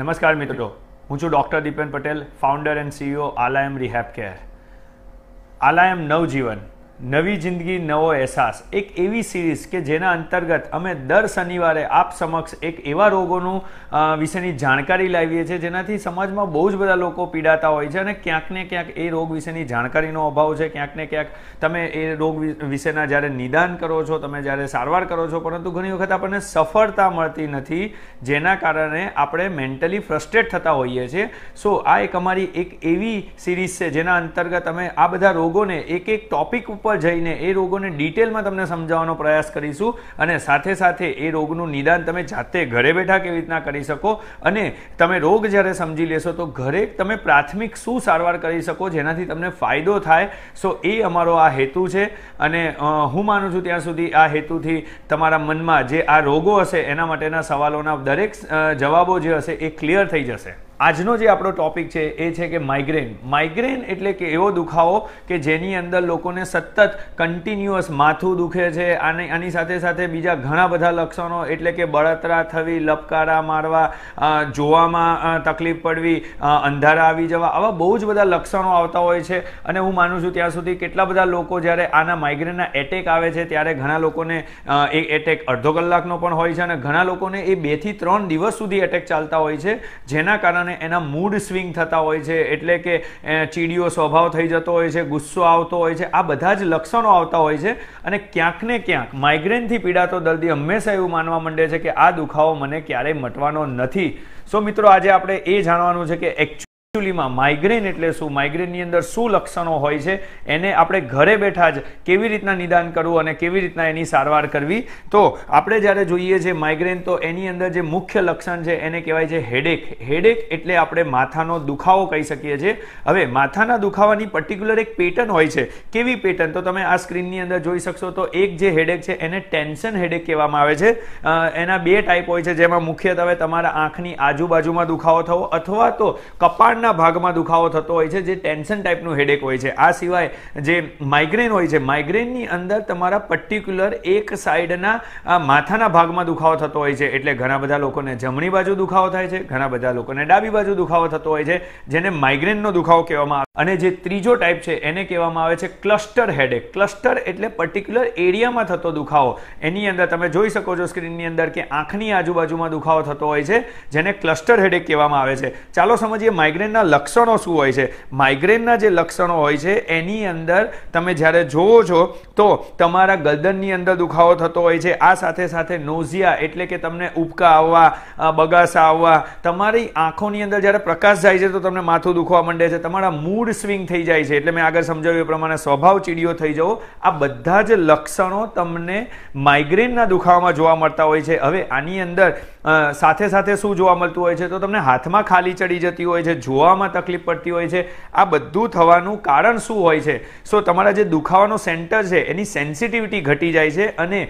નમસ્કાર મિત્રો હું છું doctor Dipen Patel founder and CEO Aalayam rehab care Aalayam Navjeevan નવી જિંદગી નવો અહેસાસ એક એવી સિરીઝ કે જેના અંતર્ગત અમે દર શનિવારે આપ સમક્ષ એક એવા રોગોનું વિશેની જાણકારી લાવીએ છીએ જેનાથી સમાજમાં બહુ જ બધા લોકો પીડાતા હોય છે અને ક્યાંક ને ક્યાંક એ રોગ વિશેની જાણકારીનો અભાવ છે ક્યાંક ને ક્યાંક તમે એ રોગ વિશેના જ્યારે નિદાન કરો છો તમે જ્યારે સારવાર કરો છો પરંતુ ઘણી વખત આપણને સફળતા મળતી નથી જેના કારણે આપણે મેન્ટલી ફ્રસ્ટ્રેટ થતા હોઈએ છીએ સો આ એક અમારી એક એવી સિરીઝ છે જેના અંતર્ગત અમે આ બધા રોગોને એક એક ટોપિક ઉપર ઉપર જઈને એ રોગોને ડિટેલમાં તમને સમજાવવાનો પ્રયાસ કરીશું અને સાથે સાથે એ રોગનું નિદાન તમે જાતે ઘરે બેઠા કેવી રીતના કરી શકો અને તમે રોગ જ્યારે સમજી લેશો તો ઘરે તમે પ્રાથમિક શું સારવાર કરી શકો જેનાથી તમને ફાયદો થાય સો એ અમારો આ હેતુ છે અને હું માનું છું ત્યાં સુધી આ હેતુથી તમારા મનમાં જે આ રોગો હશે એના માટેના સવાલોના દરેક જવાબો જે હશે એ ક્લિયર થઈ જશે આજનો જે આપણો ટોપિક છે એ છે કે માઇગ્રેન માઇગ્રેન એટલે કે એવો દુખાવો કે જેની અંદર લોકોને સતત કન્ટિન્યુઅસ માથું દુખે છે અને આની સાથે સાથે બીજા ઘણા બધા લક્ષણો એટલે કે બળતરા થવી લપકારા મારવા જોવામાં તકલીફ પડવી અંધારા આવી જવા આવા બહુ જ બધા લક્ષણો આવતા હોય છે અને હું માનું છું ત્યાં સુધી કેટલા બધા લોકો જ્યારે આના માઇગ્રેનના એટેક આવે છે ત્યારે ઘણા લોકોને એ એટેક અડધો કલાકનો પણ હોય છે અને ઘણા લોકોને એ બેથી ત્રણ દિવસ સુધી એટેક ચાલતા હોય છે જેના કારણે કારણે એના મૂડ સ્વિંગ થતા હોય છે એટલે કે ચીડીયો સ્વભાવ થઈ જતો હોય છે ગુસ્સો આવતો હોય છે આ બધા જ લક્ષણો આવતા હોય છે અને ક્યાંક ને ક્યાંક માઇગ્રેનથી પીડાતો દર્દી હંમેશા એવું માનવા માંડે છે કે આ દુખાવો મને ક્યારેય મટવાનો નથી સો મિત્રો આજે આપણે એ જાણવાનું છે કે એકચ્યુઅલ એકચ્યુઅલીમાં માઇગ્રેન એટલે શું માઇગ્રેનની અંદર શું લક્ષણો હોય છે એને આપણે ઘરે બેઠા જ કેવી રીતના નિદાન કરવું અને કેવી રીતના એની સારવાર કરવી તો આપણે જ્યારે જોઈએ છે માઇગ્રેન તો એની અંદર જે મુખ્ય લક્ષણ છે એને કહેવાય છે હેડેક હેડેક એટલે આપણે માથાનો દુખાવો કહી શકીએ છીએ હવે માથાના દુખાવાની પર્ટિક્યુલર એક પેટર્ન હોય છે કેવી પેટર્ન તો તમે આ સ્ક્રીનની અંદર જોઈ શકશો તો એક જે હેડેક છે એને ટેન્શન હેડેક કહેવામાં આવે છે એના બે ટાઈપ હોય છે જેમાં મુખ્યત્વે તમારા આંખની આજુબાજુમાં દુખાવો થવો અથવા તો કપાળના કમરના ભાગમાં દુખાવો થતો હોય છે જે ટેન્શન ટાઈપનું હેડેક હોય છે આ સિવાય જે માઇગ્રેન હોય છે માઇગ્રેનની અંદર તમારા પર્ટિક્યુલર એક સાઈડના માથાના ભાગમાં દુખાવો થતો હોય છે એટલે ઘણા બધા લોકોને જમણી બાજુ દુખાવો થાય છે ઘણા બધા લોકોને ડાબી બાજુ દુખાવો થતો હોય છે જેને માઇગ્રેનનો દુખાવો કહેવામાં આવે અને જે ત્રીજો ટાઈપ છે એને કહેવામાં આવે છે ક્લસ્ટર હેડેક ક્લસ્ટર એટલે પર્ટિક્યુલર એરિયામાં થતો દુખાવો એની અંદર તમે જોઈ શકો છો સ્ક્રીનની અંદર કે આંખની આજુબાજુમાં દુખાવો થતો હોય છે જેને ક્લસ્ટર હેડેક કહેવામાં આવે છે ચાલો સમજીએ માઇગ્રેન માઇગ્રેનના લક્ષણો શું હોય છે માઇગ્રેનના જે લક્ષણો હોય છે એની અંદર તમે જ્યારે જોવો છો તો તમારા ગરદનની અંદર દુખાવો થતો હોય છે આ સાથે સાથે નોઝિયા એટલે કે તમને ઉબકા આવવા બગાસા આવવા તમારી આંખોની અંદર જ્યારે પ્રકાશ જાય છે તો તમને માથું દુખવા માંડે છે તમારા મૂડ સ્વિંગ થઈ જાય છે એટલે મેં આગળ સમજાવ્યું એ પ્રમાણે સ્વભાવ ચીડિયો થઈ જવો આ બધા જ લક્ષણો તમને માઇગ્રેનના દુખાવામાં જોવા મળતા હોય છે હવે આની અંદર સાથે સાથે શું જોવા મળતું હોય છે તો તમને હાથમાં ખાલી ચડી જતી હોય છે જોવામાં તકલીફ પડતી હોય છે આ બધું થવાનું કારણ શું હોય છે સો તમારા જે દુખાવાનો સેન્ટર છે એની સેન્સિટિવિટી ઘટી જાય છે અને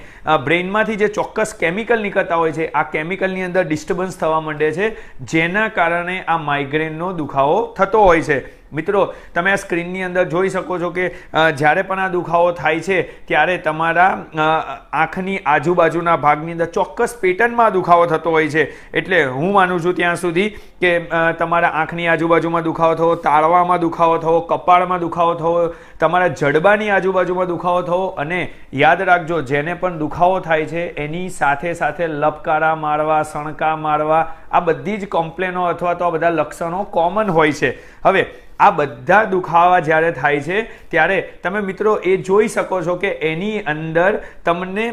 બ્રેઇનમાંથી જે ચોક્કસ કેમિકલ નીકળતા હોય છે આ કેમિકલની અંદર ડિસ્ટર્બન્સ થવા માંડે છે જેના કારણે આ માઇગ્રેનનો દુખાવો થતો હોય છે મિત્રો તમે આ સ્ક્રીનની અંદર જોઈ શકો છો કે જ્યારે પણ આ દુખાવો થાય છે ત્યારે તમારા આંખની આજુબાજુના ભાગની અંદર ચોક્કસ પેટર્નમાં દુખાવો થતો હોય છે એટલે હું માનું છું ત્યાં સુધી કે તમારા આંખની આજુબાજુમાં દુખાવો થવો તાળવામાં દુખાવો થવો કપાળમાં દુખાવો થવો તમારા જડબાની આજુબાજુમાં દુખાવો થવો અને યાદ રાખજો જેને પણ દુખાવો થાય છે એની સાથે સાથે લપકારા મારવા સણકા મારવા આ બધી જ કમ્પ્લેનો અથવા તો આ બધા લક્ષણો કોમન હોય છે હવે આ બધા દુખાવા જ્યારે થાય છે ત્યારે તમે મિત્રો એ જોઈ શકો છો કે એની અંદર તમને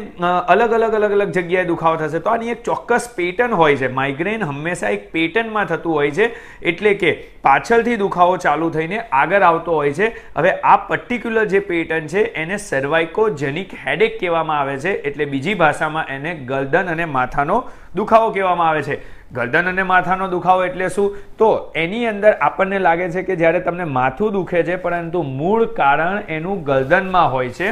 અલગ અલગ અલગ અલગ જગ્યાએ દુખાવો થશે તો આની એક ચોક્કસ પેટર્ન હોય છે માઇગ્રેન હંમેશા એક પેટર્નમાં થતું હોય છે એટલે કે પાછળથી દુખાવો ચાલુ થઈને આગળ આવતો હોય છે હવે આ પર્ટિક્યુલર જે પેટર્ન છે એને સર્વાઇકોજેનિક હેડેક કહેવામાં આવે છે એટલે બીજી ભાષામાં એને ગરદન અને માથાનો દુખાવો કહેવામાં આવે છે ગરદન અને માથાનો દુખાવો એટલે શું તો એની અંદર આપણને લાગે છે કે જ્યારે તમને માથું દુખે છે પરંતુ મૂળ કારણ એનું ગરદનમાં હોય છે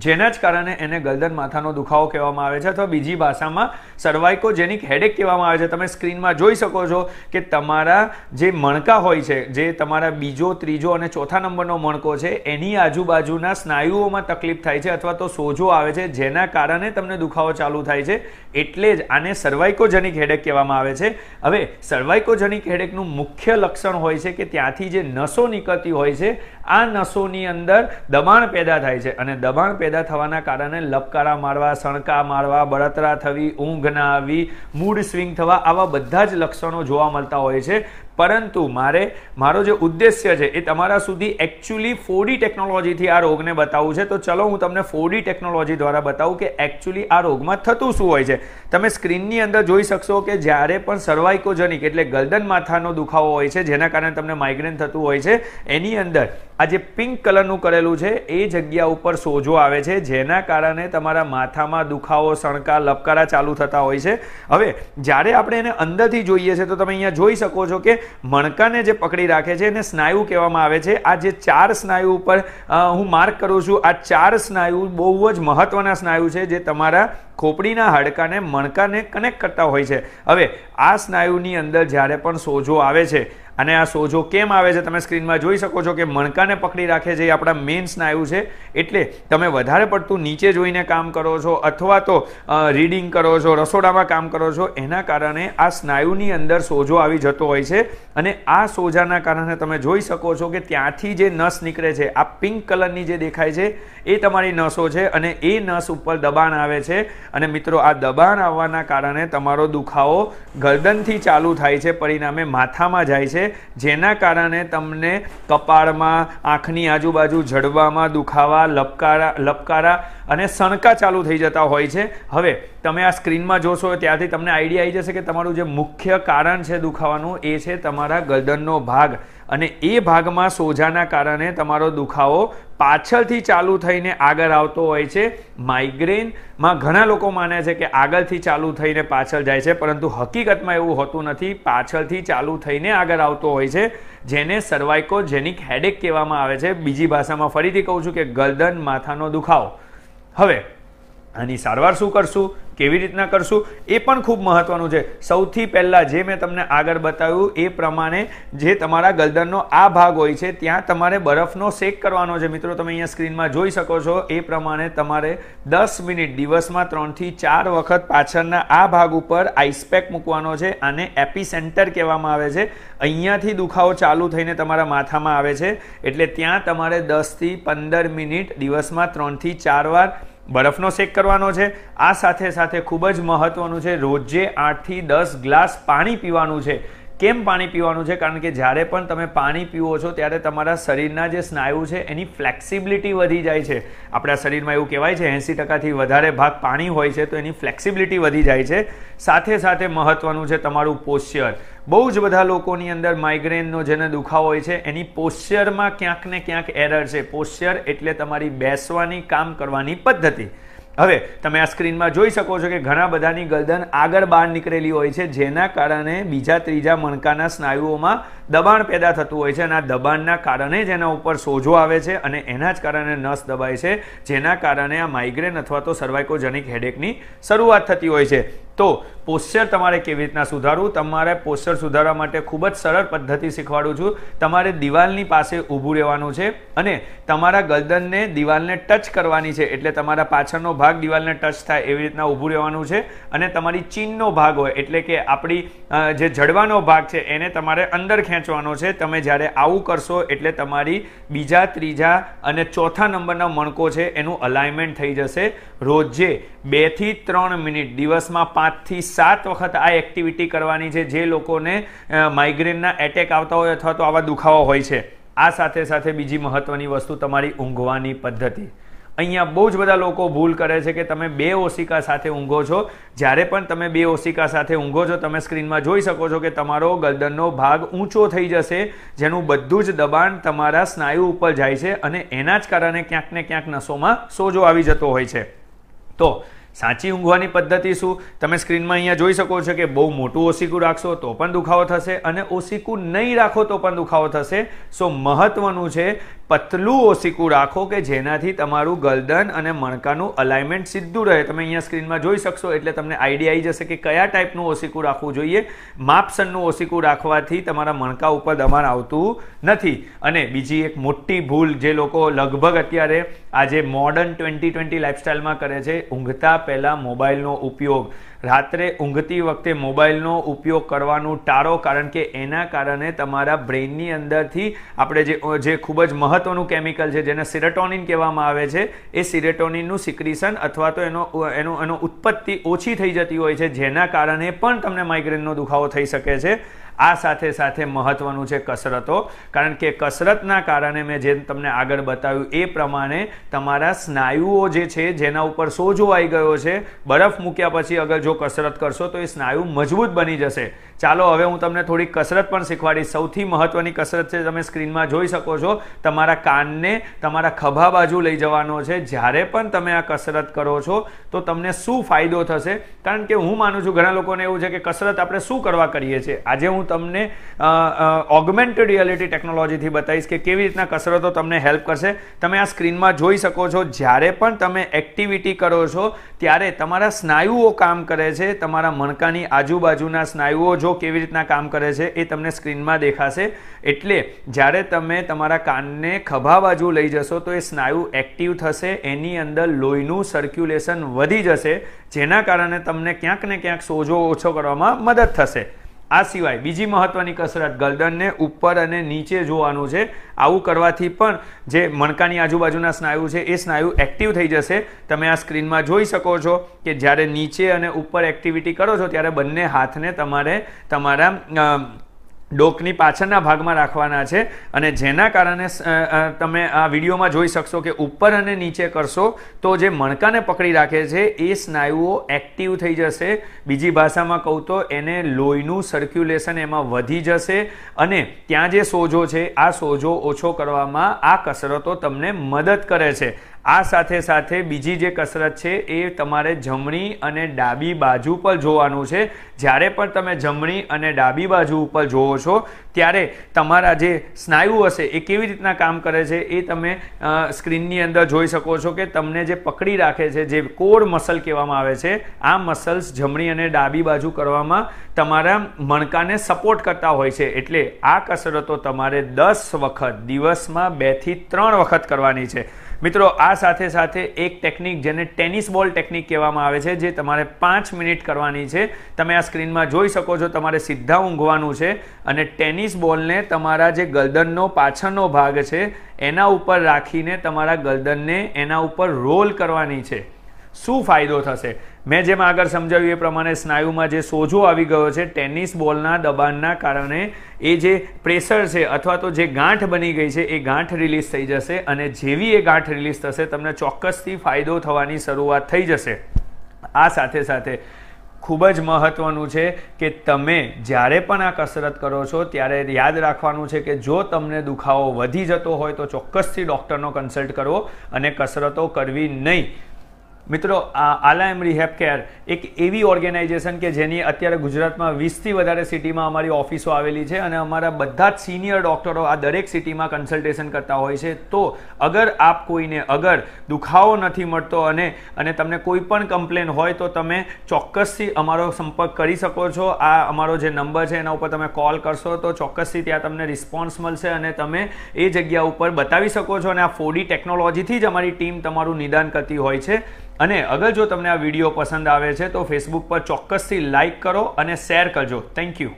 જેના જ કારણે એને ગલદન માથાનો દુખાવો કહેવામાં આવે છે અથવા બીજી ભાષામાં સર્વાઇકો જેનિક હેડેક કહેવામાં આવે છે તમે સ્ક્રીનમાં જોઈ શકો છો કે તમારા જે મણકા હોય છે જે તમારા બીજો ત્રીજો અને ચોથા નંબરનો મણકો છે એની આજુબાજુના સ્નાયુઓમાં તકલીફ થાય છે અથવા તો સોજો આવે છે જેના કારણે તમને દુખાવો ચાલુ થાય છે એટલે જ આને સર્વાઇકોજેનિક હેડેક કહેવામાં આવે છે હવે સર્વાઇકોજેનિક હેડેકનું મુખ્ય લક્ષણ હોય છે કે ત્યાંથી જે નસો નીકળતી હોય છે આ નસોની અંદર દબાણ પેદા થાય છે અને દબાણ પેદા થવાના કારણે લપકારા મારવા સણકા મારવા બળતરા થવી ઊંઘ ના આવી મૂડ સ્વિંગ થવા આવા બધા જ લક્ષણો જોવા મળતા હોય છે પરંતુ મારે મારો જે ઉદ્દેશ્ય છે એ તમારા સુધી એકચ્યુઅલી ફોડી ટેકનોલોજીથી આ રોગને બતાવવું છે તો ચલો હું તમને ફોડી ટેકનોલોજી દ્વારા બતાવું કે એકચ્યુઅલી આ રોગમાં થતું શું હોય છે તમે સ્ક્રીનની અંદર જોઈ શકશો કે જ્યારે પણ સર્વાઇકોજનિક એટલે ગલદન માથાનો દુખાવો હોય છે જેના કારણે તમને માઇગ્રેન થતું હોય છે એની અંદર આ જે પિંક કલરનું કરેલું છે એ જગ્યા ઉપર સોજો આવે છે જેના કારણે તમારા માથામાં દુખાવો સણકા લપકારા ચાલુ થતા હોય છે હવે જ્યારે આપણે એને અંદરથી જોઈએ છે તો તમે અહીંયા જોઈ શકો છો કે મણકાને જે પકડી રાખે છે એને સ્નાયુ કહેવામાં આવે છે આ જે ચાર સ્નાયુ ઉપર હું માર્ક કરું છું આ ચાર સ્નાયુ બહુ જ મહત્ત્વના સ્નાયુ છે જે તમારા ખોપડીના હાડકાને મણકાને કનેક્ટ કરતા હોય છે હવે આ સ્નાયુની અંદર જ્યારે પણ સોજો આવે છે અને આ સોજો કેમ આવે છે તમે સ્ક્રીનમાં જોઈ શકો છો કે મણકાને પકડી રાખે છે એ આપણા મેઇન સ્નાયુ છે એટલે તમે વધારે પડતું નીચે જોઈને કામ કરો છો અથવા તો રીડિંગ કરો છો રસોડામાં કામ કરો છો એના કારણે આ સ્નાયુની અંદર સોજો આવી જતો હોય છે અને આ સોજાના કારણે તમે જોઈ શકો છો કે ત્યાંથી જે નસ નીકળે છે આ પિંક કલરની જે દેખાય છે એ તમારી નસો છે અને એ નસ ઉપર દબાણ આવે છે અને મિત્રો આ દબાણ આવવાના કારણે તમારો દુખાવો ગરદનથી ચાલુ થાય છે પરિણામે માથામાં જાય છે જેના કારણે તમને કપાળમાં આંખની આજુબાજુ જડવામાં દુખાવા લપકારા લપકારા અને સણકા ચાલુ થઈ જતા હોય છે હવે તમે આ સ્ક્રીનમાં જોશો ત્યાંથી તમને આઈડિયા આવી જશે કે તમારું જે મુખ્ય કારણ છે દુખાવાનું એ છે તમારા ગરદનનો ભાગ અને એ ભાગમાં સોજાના કારણે તમારો દુખાવો પાછળથી ચાલુ થઈને આગળ આવતો હોય છે માઇગ્રેનમાં ઘણા લોકો માને છે કે આગળથી ચાલુ થઈને પાછળ જાય છે પરંતુ હકીકતમાં એવું હોતું નથી પાછળથી ચાલુ થઈને આગળ આવતો હોય છે જેને સર્વાઇકો જેનિક હેડેક કહેવામાં આવે છે બીજી ભાષામાં ફરીથી કહું છું કે ગરદન માથાનો દુખાવો હવે આની સારવાર શું કરશું કેવી રીતના કરશું એ પણ ખૂબ મહત્વનું છે સૌથી પહેલાં જે મેં તમને આગળ બતાવ્યું એ પ્રમાણે જે તમારા ગલદરનો આ ભાગ હોય છે ત્યાં તમારે બરફનો શેક કરવાનો છે મિત્રો તમે અહીંયા સ્ક્રીનમાં જોઈ શકો છો એ પ્રમાણે તમારે દસ મિનિટ દિવસમાં ત્રણથી ચાર વખત પાછળના આ ભાગ ઉપર આઈસપેક મૂકવાનો છે આને એપી સેન્ટર કહેવામાં આવે છે અહીંયાથી દુખાવો ચાલુ થઈને તમારા માથામાં આવે છે એટલે ત્યાં તમારે દસથી પંદર મિનિટ દિવસમાં ત્રણથી ચાર વાર બરફનો શેક કરવાનો છે આ સાથે સાથે ખૂબ જ મહત્ત્વનું છે રોજે આઠથી દસ ગ્લાસ પાણી પીવાનું છે કેમ પાણી પીવાનું છે કારણ કે જ્યારે પણ તમે પાણી પીવો છો ત્યારે તમારા શરીરના જે સ્નાયુ છે એની ફ્લેક્સિબિલિટી વધી જાય છે આપણા શરીરમાં એવું કહેવાય છે એંસી ટકાથી વધારે ભાગ પાણી હોય છે તો એની ફ્લેક્સિબિલિટી વધી જાય છે સાથે સાથે મહત્ત્વનું છે તમારું પોશ્ચર બહુ જ બધા લોકોની અંદર માઇગ્રેનનો જેને દુખાવો હોય છે એની પોશ્ચરમાં ક્યાંક ને ક્યાંક એરર છે પોશ્ચર એટલે તમારી બેસવાની કામ કરવાની પદ્ધતિ હવે તમે આ સ્ક્રીનમાં જોઈ શકો છો કે ઘણા બધાની ગલદન આગળ બહાર નીકળેલી હોય છે જેના કારણે બીજા ત્રીજા મણકાના સ્નાયુઓમાં દબાણ પેદા થતું હોય છે અને આ દબાણના કારણે જ એના ઉપર સોજો આવે છે અને એના જ કારણે નસ દબાય છે જેના કારણે આ માઇગ્રેન અથવા તો સર્વાઇકોજેનિક હેડેકની શરૂઆત થતી હોય છે તો પોસ્ચર તમારે કેવી રીતના સુધારવું તમારે પોસ્ચર સુધારવા માટે ખૂબ જ સરળ પદ્ધતિ શીખવાડું છું તમારે દિવાલની પાસે ઊભું રહેવાનું છે અને તમારા ગરદનને દિવાલને ટચ કરવાની છે એટલે તમારા પાછળનો ભાગ દિવાલને ટચ થાય એવી રીતના ઊભું રહેવાનું છે અને તમારી ચીનનો ભાગ હોય એટલે કે આપણી જે જડવાનો ભાગ છે એને તમારે અંદર ખેંચવાનો છે તમે જ્યારે આવું કરશો એટલે તમારી બીજા ત્રીજા અને ચોથા નંબરના મણકો છે એનું અલાઇનમેન્ટ થઈ જશે રોજે બેથી ત્રણ મિનિટ દિવસમાં પાંચથી સાત વખત આ એક્ટિવિટી કરવાની છે જે લોકોને માઇગ્રેનના એટેક આવતા હોય અથવા તો આવા દુખાવો હોય છે આ સાથે સાથે બીજી મહત્ત્વની વસ્તુ તમારી ઊંઘવાની પદ્ધતિ અહીંયા બહુ જ બધા લોકો ભૂલ કરે છે કે તમે બે ઓશિકા સાથે ઊંઘો છો જ્યારે પણ તમે બે ઓશિકા સાથે ઊંઘો છો તમે સ્ક્રીનમાં જોઈ શકો છો કે તમારો ગરદનનો ભાગ ઊંચો થઈ જશે જેનું બધું જ દબાણ તમારા સ્નાયુ ઉપર જાય છે અને એના જ કારણે ક્યાંક ને ક્યાંક નસોમાં સોજો આવી જતો હોય છે તો સાચી ઊંઘવાની પદ્ધતિ શું તમે સ્ક્રીનમાં અહીંયા જોઈ શકો છો કે બહુ મોટું ઓસીકું રાખશો તો પણ દુખાવો થશે અને ઓસીકું નહીં રાખો તો પણ દુખાવો થશે સો મહત્વનું છે પતલું ઓસીકું રાખો કે જેનાથી તમારું ગલદન અને મણકાનું અલાઇમેન્ટ સીધું રહે તમે અહીંયા સ્ક્રીનમાં જોઈ શકશો એટલે તમને આઈડિયા આવી જશે કે કયા ટાઈપનું ઓસીકું રાખવું જોઈએ માપસનનું ઓસીકું રાખવાથી તમારા મણકા ઉપર દબાણ આવતું નથી અને બીજી એક મોટી ભૂલ જે લોકો લગભગ અત્યારે આજે મોડર્ન ટ્વેન્ટી ટ્વેન્ટી લાઇફસ્ટાઇલમાં કરે છે ઊંઘતા પહેલાં મોબાઈલનો ઉપયોગ રાત્રે ઊંઘતી વખતે મોબાઈલનો ઉપયોગ કરવાનું ટાળો કારણ કે એના કારણે તમારા બ્રેઇનની અંદરથી આપણે જે જે ખૂબ જ મહત્ત્વનું કેમિકલ છે જેને સિરેટોનિન કહેવામાં આવે છે એ સિરેટોનિનનું સિક્રિશન અથવા તો એનો એનો એનો ઉત્પત્તિ ઓછી થઈ જતી હોય છે જેના કારણે પણ તમને માઇગ્રેનનો દુખાવો થઈ શકે છે આ સાથે સાથે મહત્વનું છે કસરતો કારણ કે કસરતના કારણે મેં જેમ તમને આગળ બતાવ્યું એ પ્રમાણે તમારા સ્નાયુઓ જે છે જેના ઉપર સોજો આવી ગયો છે બરફ મૂક્યા પછી અગર જો કસરત કરશો તો એ સ્નાયુ મજબૂત બની જશે ચાલો હવે હું તમને થોડી કસરત પણ શીખવાડીશ સૌથી મહત્ત્વની કસરત છે તમે સ્ક્રીનમાં જોઈ શકો છો તમારા કાનને તમારા ખભા બાજુ લઈ જવાનો છે જ્યારે પણ તમે આ કસરત કરો છો તો તમને શું ફાયદો થશે કારણ કે હું માનું છું ઘણા લોકોને એવું છે કે કસરત આપણે શું કરવા કરીએ છીએ આજે હું તમને ઓગમેન્ટેડ રિયાલિટી ટેકનોલોજીથી બતાવીશ કે કેવી રીતના કસરતો તમને હેલ્પ કરશે તમે આ સ્ક્રીનમાં જોઈ શકો છો જ્યારે પણ તમે એક્ટિવિટી કરો છો ત્યારે તમારા સ્નાયુઓ કામ કરે છે તમારા મણકાની આજુબાજુના સ્નાયુઓ જો કેવી રીતના કામ કરે છે એ તમને સ્ક્રીનમાં દેખાશે એટલે જ્યારે તમે તમારા કાનને ખભા બાજુ લઈ જશો તો એ સ્નાયુ એક્ટિવ થશે એની અંદર લોહીનું સર્ક્યુલેશન વધી જશે જેના કારણે તમને ક્યાંક ને ક્યાંક સોજો ઓછો કરવામાં મદદ થશે આ સિવાય બીજી મહત્વની કસરત ગરદનને ઉપર અને નીચે જોવાનું છે આવું કરવાથી પણ જે મણકાની આજુબાજુના સ્નાયુ છે એ સ્નાયુ એક્ટિવ થઈ જશે તમે આ સ્ક્રીનમાં જોઈ શકો છો કે જ્યારે નીચે અને ઉપર એક્ટિવિટી કરો છો ત્યારે બંને હાથને તમારે તમારા ડોકની પાછળના ભાગમાં રાખવાના છે અને જેના કારણે તમે આ વિડીયોમાં જોઈ શકશો કે ઉપર અને નીચે કરશો તો જે મણકાને પકડી રાખે છે એ સ્નાયુઓ એક્ટિવ થઈ જશે બીજી ભાષામાં કહું તો એને લોહીનું સર્ક્યુલેશન એમાં વધી જશે અને ત્યાં જે સોજો છે આ સોજો ઓછો કરવામાં આ કસરતો તમને મદદ કરે છે આ સાથે સાથે બીજી જે કસરત છે એ તમારે જમણી અને ડાબી બાજુ પર જોવાનું છે જ્યારે પણ તમે જમણી અને ડાબી બાજુ ઉપર જોવો છો ત્યારે તમારા જે સ્નાયુ હશે એ કેવી રીતના કામ કરે છે એ તમે સ્ક્રીનની અંદર જોઈ શકો છો કે તમને જે પકડી રાખે છે જે કોર મસલ કહેવામાં આવે છે આ મસલ્સ જમણી અને ડાબી બાજુ કરવામાં તમારા મણકાને સપોર્ટ કરતા હોય છે એટલે આ કસરતો તમારે દસ વખત દિવસમાં બેથી ત્રણ વખત કરવાની છે મિત્રો આ સાથે સાથે એક ટેકનિક જેને ટેનિસ બોલ ટેકનિક કહેવામાં આવે છે જે તમારે પાંચ મિનિટ કરવાની છે તમે આ સ્ક્રીનમાં જોઈ શકો છો તમારે સીધા ઊંઘવાનું છે અને ટેનિસ બોલને તમારા જે ગલદનનો પાછળનો ભાગ છે એના ઉપર રાખીને તમારા ગલદનને એના ઉપર રોલ કરવાની છે શું ફાયદો થશે મેં જેમ આગળ સમજાવ્યું એ પ્રમાણે સ્નાયુમાં જે સોજો આવી ગયો છે ટેનિસ બોલના દબાણના કારણે એ જે પ્રેશર છે અથવા તો જે ગાંઠ બની ગઈ છે એ ગાંઠ રિલીઝ થઈ જશે અને જેવી એ ગાંઠ રિલીઝ થશે તમને ચોક્કસથી ફાયદો થવાની શરૂઆત થઈ જશે આ સાથે સાથે ખૂબ જ મહત્ત્વનું છે કે તમે જ્યારે પણ આ કસરત કરો છો ત્યારે યાદ રાખવાનું છે કે જો તમને દુખાવો વધી જતો હોય તો ચોક્કસથી ડૉક્ટરનો કન્સલ્ટ કરવો અને કસરતો કરવી નહીં મિત્રો આ આલા એમરી કેર એક એવી ઓર્ગેનાઇઝેશન કે જેની અત્યારે ગુજરાતમાં વીસથી વધારે સિટીમાં અમારી ઓફિસો આવેલી છે અને અમારા બધા જ સિનિયર ડૉક્ટરો આ દરેક સિટીમાં કન્સલ્ટેશન કરતા હોય છે તો અગર આપ કોઈને અગર દુખાવો નથી મળતો અને અને તમને કોઈ પણ કમ્પ્લેન હોય તો તમે ચોક્કસથી અમારો સંપર્ક કરી શકો છો આ અમારો જે નંબર છે એના ઉપર તમે કોલ કરશો તો ચોક્કસથી ત્યાં તમને રિસ્પોન્સ મળશે અને તમે એ જગ્યા ઉપર બતાવી શકો છો અને આ ફોડી ટેકનોલોજીથી જ અમારી ટીમ તમારું નિદાન કરતી હોય છે અને અગર જો તમને આ વિડીયો પસંદ આવે છે તો ફેસબુક પર ચોક્કસથી લાઇક કરો અને શેર કરજો થેન્ક યુ